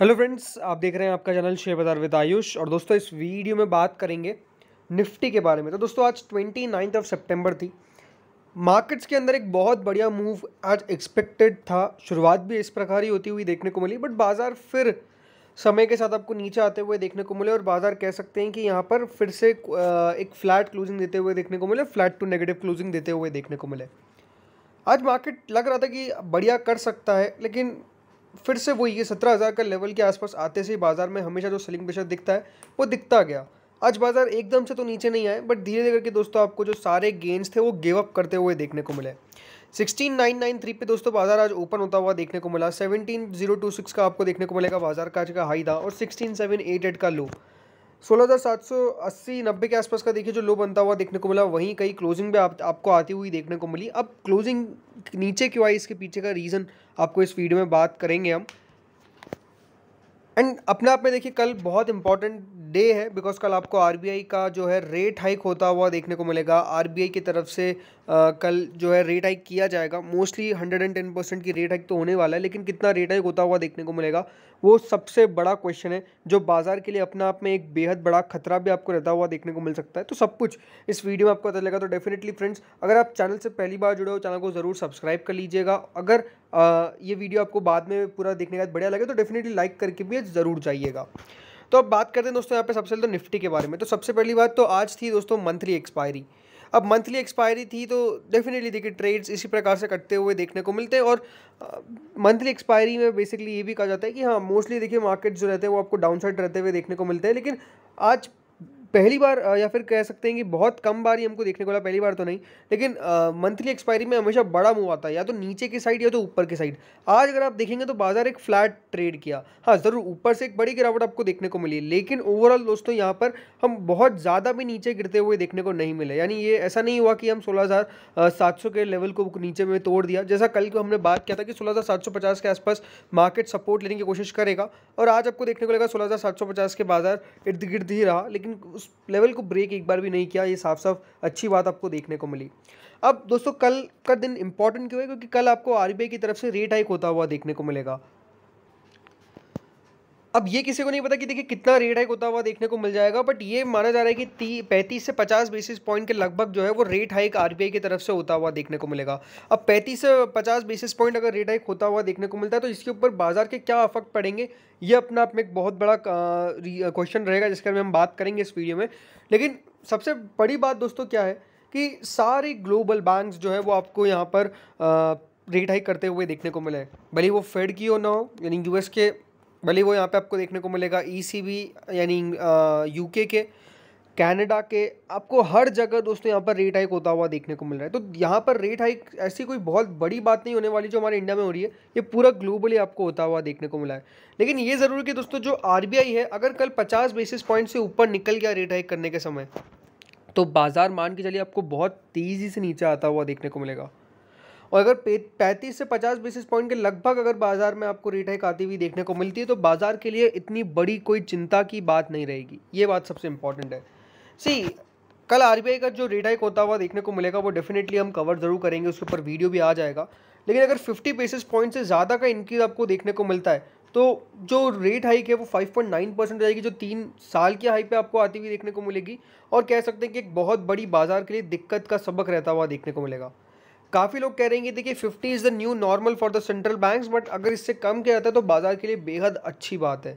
hello friends आप देख रहे हैं आपका चैनल शेयर बाजार विद आयुष और दोस्तों इस वीडियो में बात करेंगे निफ्टी के बारे में तो दोस्तों आज ट्वेंटी नाइन्थ ऑफ सेप्टेम्बर थी मार्केट्स के अंदर एक बहुत बढ़िया मूव आज एक्सपेक्टेड था शुरुआत भी इस प्रकार ही होती हुई देखने को मिली बट बाज़ार फिर समय के साथ आपको नीचे आते हुए देखने को मिले और बाज़ार कह सकते हैं कि यहाँ पर फिर से एक फ्लैट क्लोजिंग देते हुए देखने को मिले फ्लैट टू नेगेटिव क्लोजिंग देते हुए देखने को मिले आज मार्केट लग रहा था कि बढ़िया कर सकता है लेकिन फिर से वो ये सत्रह हज़ार का लेवल के आसपास आते से ही बाज़ार में हमेशा जो सेलिंग प्रेशर दिखता है वो दिखता गया आज बाज़ार एकदम से तो नीचे नहीं आए बट धीरे धीरे करके दोस्तों आपको जो सारे गेंस थे वो गिव अप करते हुए देखने को मिले सिक्सटीन नाइन नाइन थ्री पे दोस्तों बाजार आज ओपन होता हुआ देखने को मिला सेवनटीन जीरो टू सिक्स का आपको देखने को मिलेगा बाजार का आज का हाई था और सिक्सटीन सेवन एट एट का लो सोलह हज़ार सात सौ अस्सी नब्बे के आसपास का देखिए जो लो बनता हुआ देखने को मिला वहीं कई क्लोजिंग भी आप आपको आती हुई देखने को मिली अब क्लोजिंग नीचे क्यों आई इसके पीछे का रीज़न आपको इस वीडियो में बात करेंगे हम एंड अपने आप में देखिए कल बहुत इंपॉर्टेंट डे है बिकॉज कल आपको आर का जो है रेट हाइक होता हुआ देखने को मिलेगा आर की तरफ से आ, कल जो है रेट हाइक किया जाएगा mostly hundred and ten percent की रेट हाइक तो होने वाला है लेकिन कितना रेट हाइक होता हुआ देखने को मिलेगा वो सबसे बड़ा क्वेश्चन है जो बाजार के लिए अपना आप में एक बेहद बड़ा खतरा भी आपको रहता हुआ देखने को मिल सकता है तो सब कुछ इस वीडियो में आपको पता लगेगा तो डेफिनेटली फ्रेंड्स अगर आप चैनल से पहली बार जुड़े हो चैनल को ज़रूर सब्सक्राइब कर लीजिएगा अगर आ, ये वीडियो आपको बाद में पूरा देखने के बाद बढ़िया लगे तो डेफिनेटली लाइक करके भी ज़रूर जाइएगा तो अब बात करते हैं दोस्तों यहाँ पे सबसे पहले तो निफ्टी के बारे में तो सबसे पहली बात तो आज थी दोस्तों मंथली एक्सपायरी अब मंथली एक्सपायरी थी तो डेफिनेटली देखिए ट्रेड्स इसी प्रकार से कटते हुए देखने को मिलते हैं और मंथली एक्सपायरी में बेसिकली ये भी कहा जाता है कि हाँ मोस्टली देखिए मार्केट जो रहते हैं वो आपको डाउन साइड रहते हुए देखने को मिलते हैं लेकिन आज पहली बार या फिर कह सकते हैं कि बहुत कम बार ही हमको देखने को मिला पहली बार तो नहीं लेकिन मंथली एक्सपायरी में हमेशा बड़ा मूव आता है या तो नीचे की साइड या तो ऊपर की साइड आज अगर आप देखेंगे तो बाजार एक फ्लैट ट्रेड किया हाँ ज़रूर ऊपर से एक बड़ी गिरावट आपको देखने को मिली लेकिन ओवरऑल दोस्तों यहाँ पर हम बहुत ज़्यादा भी नीचे गिरते हुए देखने को नहीं मिले यानी ये ऐसा नहीं हुआ कि हम सोलह के लेवल को नीचे में तोड़ दिया जैसा कल को हमने बात किया था कि सोलह के आसपास मार्केट सपोर्ट लेने की कोशिश करेगा और आज आपको देखने को लगा सोलह के बाजार इर्द गिर्द ही रहा लेकिन उस लेवल को ब्रेक एक बार भी नहीं किया ये साफ साफ अच्छी बात आपको देखने को मिली अब दोस्तों कल का दिन इंपॉर्टेंट क्यों है क्योंकि कल आपको आर की तरफ से रेट हाइक होता हुआ देखने को मिलेगा अब ये किसी को नहीं पता कि देखिए कितना रेट हाइक होता हुआ देखने को मिल जाएगा बट ये माना जा रहा है कि ती पैंतीस से पचास बेसिस पॉइंट के लगभग जो है वो रेट हाइक आर की तरफ से होता हुआ देखने को मिलेगा अब पैंतीस से पचास बेसिस पॉइंट अगर रेट हाइक होता हुआ देखने को मिलता है तो इसके ऊपर बाजार के क्या अफेक्ट पड़ेंगे ये अपना आप में एक बहुत बड़ा क्वेश्चन रहेगा जिसके बारे में हम बात करेंगे इस वीडियो में लेकिन सबसे बड़ी बात दोस्तों क्या है कि सारे ग्लोबल बैंक्स जो है वो आपको यहाँ पर रेट हाइक करते हुए देखने को मिले भले वो फेड की हो ना हो यानी यूएस के भले वो यहाँ पे आपको देखने को मिलेगा ईसीबी e यानी यूके के कनाडा के आपको हर जगह दोस्तों यहाँ पर रेट हाइक होता हुआ देखने को मिल रहा है तो यहाँ पर रेट हाइक ऐसी कोई बहुत बड़ी बात नहीं होने वाली जो हमारे इंडिया में हो रही है ये पूरा ग्लोबली आपको होता हुआ देखने को मिला है लेकिन ये ज़रूर कि दोस्तों जो आर है अगर कल पचास बेसिस पॉइंट से ऊपर निकल गया रेट हाइक करने के समय तो बाज़ार मान के चलिए आपको बहुत तेज़ी से नीचे आता हुआ देखने को मिलेगा और अगर पैंतीस से पचास बेसिस पॉइंट के लगभग अगर बाजार में आपको रेट हाइक आती हुई देखने को मिलती है तो बाजार के लिए इतनी बड़ी कोई चिंता की बात नहीं रहेगी ये बात सबसे इंपॉर्टेंट है सी कल आर का जो रेट हाइक होता हुआ देखने को मिलेगा वो डेफिनेटली हम कवर ज़रूर करेंगे उसके ऊपर वीडियो भी आ जाएगा लेकिन अगर 50 बेसिस पॉइंट से ज़्यादा का इंक्रीज आपको देखने को मिलता है तो जो रेट हाइक है वो 5.9 परसेंट रहेगी जो तीन साल की हाइक पे आपको आती हुई देखने को मिलेगी और कह सकते हैं कि एक बहुत बड़ी बाजार के लिए दिक्कत का सबक रहता हुआ देखने को मिलेगा काफ़ी लोग कह रहे हैं कि देखिए fifty is the new normal for the central bank but अगर इससे कम किया जाता है तो बाजार के लिए बेहद अच्छी बात है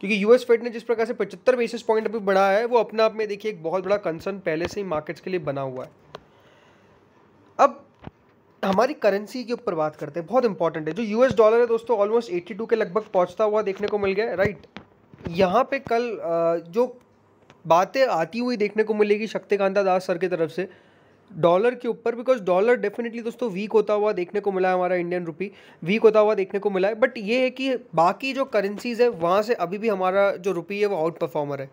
क्योंकि यूएस फेड ने जिस प्रकार से पचहत्तर बेसिस पॉइंट अभी बढ़ा है वो अपने आप में देखिए एक बहुत बड़ा कंसर्न पहले से ही मार्केट्स के लिए बना हुआ है अब हमारी करेंसी के ऊपर बात करते हैं बहुत इंपॉर्टेंट है जो यूएस डॉलर है दोस्तों ऑलमोस्ट एट्टी के लगभग पहुंचता हुआ देखने को मिल गया राइट यहाँ पे कल जो बातें आती हुई देखने को मिलेगी शक्तिकांता दास सर की तरफ से डॉलर के ऊपर बिकॉज डॉलर डेफिनेटली दोस्तों वीक होता हुआ देखने को मिला है हमारा इंडियन रुपी वीक होता हुआ देखने को मिला है बट ये है कि बाकी जो करेंसीज़ है वहाँ से अभी भी हमारा जो रुपी है वो आउट परफॉर्मर है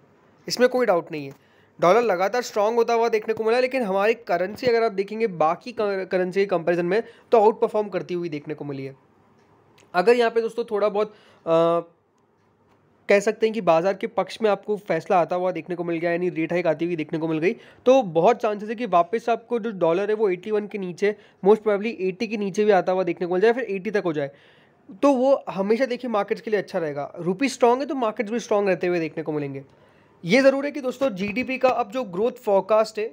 इसमें कोई डाउट नहीं है डॉलर लगातार स्ट्रांग होता हुआ देखने को मिला लेकिन हमारी करेंसी अगर आप देखेंगे बाकी करेंसी के कंपेरिजन में तो आउट परफॉर्म करती हुई देखने को मिली है अगर यहाँ पे दोस्तों थोड़ा बहुत कह सकते हैं कि बाजार के पक्ष में आपको फैसला आता हुआ देखने को मिल गया यानी रेट हाइक आती हुई देखने को मिल गई तो बहुत चांसेस है कि वापस आपको जो डॉलर है वो 81 के नीचे मोस्ट प्रॉबली 80 के नीचे भी आता हुआ देखने को मिल जाए फिर 80 तक हो जाए तो वो हमेशा देखिए मार्केट्स के लिए अच्छा रहेगा रुपी स्ट्रांग है तो मार्केट्स भी स्ट्रांग रहते हुए देखने को मिलेंगे ये ज़रूर है कि दोस्तों जीडीपी का अब जो ग्रोथ फॉरकास्ट है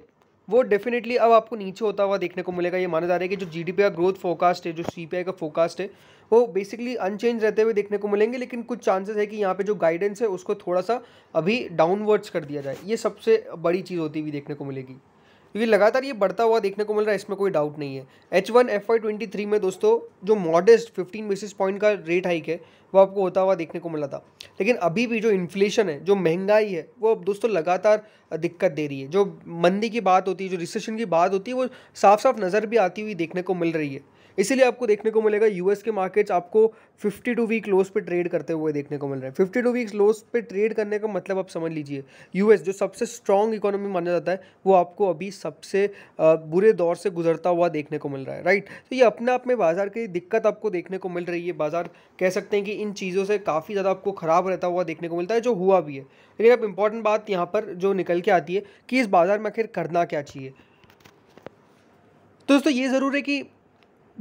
वो डेफिनेटली अब आपको नीचे होता हुआ देखने को मिलेगा ये माना जा रहा है कि जो जीडीपी का ग्रोथ फोकास्ट है जो सीपीआई का फोकास्ट है वो बेसिकली अनचेंज रहते हुए देखने को मिलेंगे लेकिन कुछ चांसेस है कि यहाँ पे जो गाइडेंस है उसको थोड़ा सा अभी डाउनवर्ड्स कर दिया जाए ये सबसे बड़ी चीज़ होती हुई देखने को मिलेगी क्योंकि लगातार ये बढ़ता हुआ देखने को मिल रहा है इसमें कोई डाउट नहीं है H one F twenty three में दोस्तों जो मॉडेस्ट फिफ्टीन बेसिस पॉइंट का रेट हाइक है वो आपको होता हुआ देखने को मिला था लेकिन अभी भी जो इन्फ्लेशन है जो महंगाई है वो दोस्तों लगातार दिक्कत दे रही है जो मंदी की बात होती है जो रिसेशन की बात होती है वो साफ साफ नज़र भी आती हुई देखने को मिल रही है इसीलिए आपको देखने को मिलेगा यूएस के मार्केट्स आपको 52 वीक लोस पे ट्रेड करते हुए देखने को मिल रहा है 52 वीक्स लोस पे ट्रेड करने का मतलब आप समझ लीजिए यूएस जो सबसे स्ट्रॉन्ग इकोनॉमी माना जाता है वो आपको अभी सबसे बुरे दौर से गुजरता हुआ देखने को मिल रहा है राइट तो ये अपने आप में बाजार की दिक्कत आपको देखने को मिल रही है बाजार कह सकते हैं कि इन चीज़ों से काफ़ी ज़्यादा आपको ख़राब रहता हुआ देखने को मिलता है जो हुआ भी है लेकिन अब इम्पॉर्टेंट बात यहाँ पर जो निकल के आती है कि इस बाज़ार में आखिर करना क्या चाहिए तो दोस्तों ये ज़रूर है कि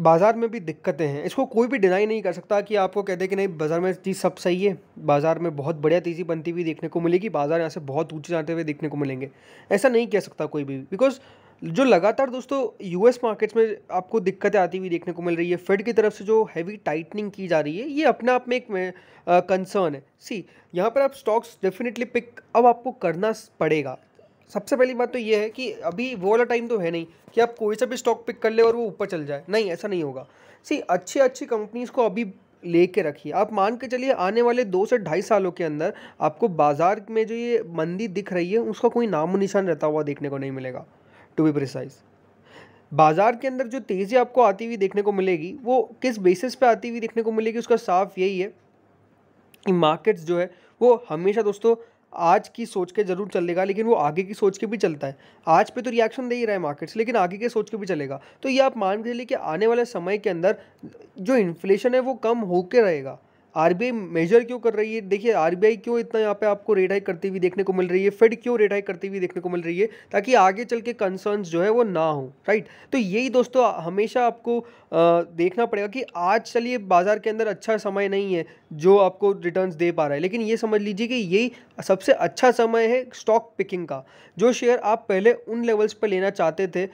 बाज़ार में भी दिक्कतें हैं इसको कोई भी डिनाई नहीं कर सकता कि आपको कहते हैं कि नहीं बाज़ार में चीज़ सब सही है बाज़ार में बहुत बढ़िया तेज़ी बनती हुई देखने को मिलेगी बाज़ार यहाँ से बहुत ऊँचे जाते हुए देखने को मिलेंगे ऐसा नहीं कह सकता कोई भी बिकॉज़ जो लगातार दोस्तों यूएस मार्केट्स में आपको दिक्कतें आती हुई देखने को मिल रही है फेड की तरफ से जो हैवी टाइटनिंग की जा रही है ये अपने आप में एक कंसर्न है सी यहाँ पर आप स्टॉक्स डेफिनेटली पिक अब आपको करना पड़ेगा सबसे पहली बात तो ये है कि अभी वो वाला टाइम तो है नहीं कि आप कोई सा भी स्टॉक पिक कर ले और वो ऊपर चल जाए नहीं ऐसा नहीं होगा सी अच्छी अच्छी कंपनीज़ को अभी ले के रखिए आप मान के चलिए आने वाले दो से ढाई सालों के अंदर आपको बाज़ार में जो ये मंदी दिख रही है उसका कोई नामो निशान रहता हुआ देखने को नहीं मिलेगा टू बी प्रिसाइज बाज़ार के अंदर जो तेज़ी आपको आती हुई देखने को मिलेगी वो किस बेसिस पे आती हुई देखने को मिलेगी उसका साफ यही है कि मार्केट्स जो है वो हमेशा दोस्तों आज की सोच के ज़रूर चलेगा लेकिन वो आगे की सोच के भी चलता है आज पे तो रिएक्शन दे ही रहा है मार्केट्स लेकिन आगे के सोच के भी चलेगा तो ये आप मान के चलिए कि आने वाले समय के अंदर जो इन्फ्लेशन है वो कम होकर रहेगा आरबीआई मेजर क्यों कर रही है देखिए आरबीआई क्यों इतना यहाँ पे आपको रेट हाई करती हुई देखने को मिल रही है फेड क्यों रेट हाई करती हुई देखने को मिल रही है ताकि आगे चल के कंसर्न जो है वो ना हो राइट तो यही दोस्तों हमेशा आपको देखना पड़ेगा कि आज चलिए बाजार के अंदर अच्छा समय नहीं है जो आपको रिटर्न दे पा रहा है लेकिन ये समझ लीजिए कि यही सबसे अच्छा समय है स्टॉक पिकिंग का जो शेयर आप पहले उन लेवल्स पर लेना चाहते थे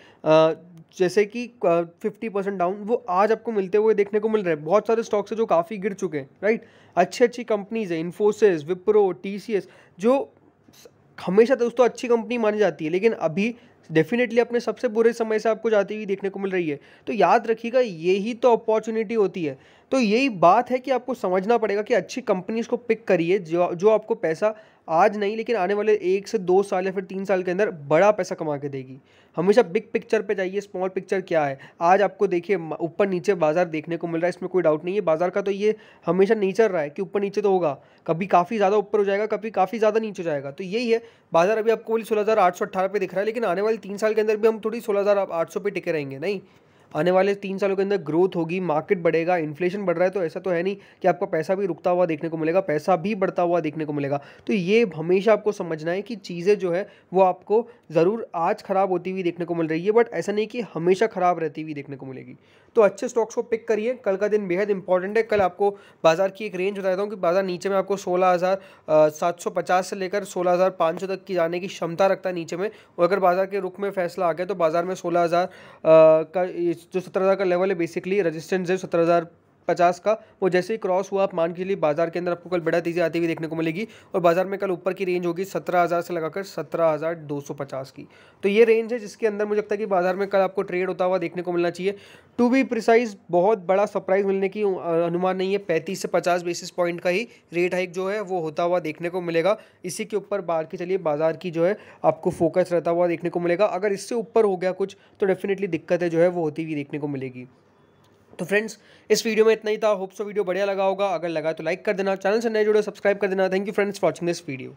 जैसे कि फिफ्टी परसेंट डाउन वो आज आपको मिलते हुए देखने को मिल रहे हैं बहुत सारे स्टॉक्स हैं जो काफ़ी गिर चुके हैं राइट तो अच्छी अच्छी कंपनीज है इन्फोसिस विप्रो टी जो हमेशा दोस्तों अच्छी कंपनी मानी जाती है लेकिन अभी डेफिनेटली अपने सबसे बुरे समय से आपको जाती हुई देखने को मिल रही है तो याद रखिएगा यही तो अपॉर्चुनिटी होती है तो यही बात है कि आपको समझना पड़ेगा कि अच्छी कंपनीज को पिक करिए जो जो आपको पैसा आज नहीं लेकिन आने वाले एक से दो साल या फिर तीन साल के अंदर बड़ा पैसा कमा के देगी हमेशा बिग पिक्चर पे जाइए स्मॉल पिक्चर क्या है आज आपको देखिए ऊपर नीचे बाज़ार देखने को मिल रहा है इसमें कोई डाउट नहीं है बाज़ार का तो ये हमेशा नीचर रहा है कि ऊपर नीचे तो होगा कभी काफ़ी ज़्यादा ऊपर हो जाएगा कभी काफ़ी ज़्यादा नीचे जाएगा तो यही है बाज़ार अभी आपको सोलह हज़ार आठ सौ अट्ठारह पे दिख रहा है लेकिन आने वाले तीन साल के अंदर भी हम थोड़ी सोलह हज़ार आठ सौ पे टिके रहेंगे नहीं आने वाले तीन सालों के अंदर ग्रोथ होगी मार्केट बढ़ेगा इन्फ्लेशन बढ़ रहा है तो ऐसा तो है नहीं कि आपका पैसा भी रुकता हुआ देखने को मिलेगा पैसा भी बढ़ता हुआ देखने को मिलेगा तो ये हमेशा आपको समझना है कि चीज़ें जो है वो आपको ज़रूर आज ख़राब होती हुई देखने को मिल रही है बट ऐसा नहीं कि हमेशा ख़राब रहती हुई देखने को मिलेगी तो अच्छे स्टॉक्स को पिक करिए कल का दिन बेहद इंपॉर्टेंट है कल आपको बाज़ार की एक रेंज बता देता हूँ कि बाज़ार नीचे में आपको सोलह हज़ार सात सौ पचास से लेकर सोलह हज़ार पाँच सौ तक की जाने की क्षमता रखता है नीचे में और अगर बाज़ार के रुख में फैसला आ गया तो बाज़ार में सोलह हज़ार का जो सत्रह हज़ार का लेवल है बेसिकली रेजिस्टेंस है सत्रह हज़ार पचास का वो जैसे ही क्रॉस हुआ आप मान के लिए बाजार के अंदर आपको कल बड़ा तेज़ी आती हुई देखने को मिलेगी और बाजार में कल ऊपर की रेंज होगी सत्रह हज़ार से लगाकर सत्रह हज़ार दो सौ पचास की तो ये रेंज है जिसके अंदर मुझे लगता है कि बाजार में कल आपको ट्रेड होता हुआ देखने को मिलना चाहिए टू बी प्रिसाइज बहुत बड़ा सरप्राइज मिलने की अनुमान नहीं है पैंतीस से पचास बेसिस पॉइंट का ही रेट हाइक जो है वो होता हुआ देखने को मिलेगा इसी के ऊपर बाहर के चलिए बाजार की जो है आपको फोकस रहता हुआ देखने को मिलेगा अगर इससे ऊपर हो गया कुछ तो डेफिनेटली दिक्कतें जो है वो होती हुई देखने को मिलेगी तो फ्रेंड्स इस वीडियो में इतना ही था होप सो वीडियो बढ़िया लगा होगा अगर लगा तो लाइक कर देना चैनल से नए जुड़े सब्सक्राइब कर देना thank you friends for watching this video